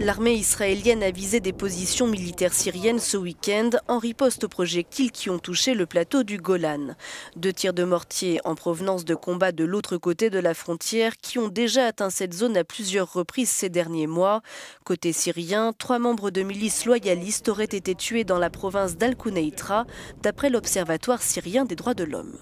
L'armée israélienne a visé des positions militaires syriennes ce week-end en riposte aux projectiles qui ont touché le plateau du Golan. Deux tirs de mortier en provenance de combats de l'autre côté de la frontière qui ont déjà atteint cette zone à plusieurs reprises ces derniers mois. Côté syrien, trois membres de milices loyalistes auraient été tués dans la province dal d'après l'Observatoire syrien des droits de l'homme.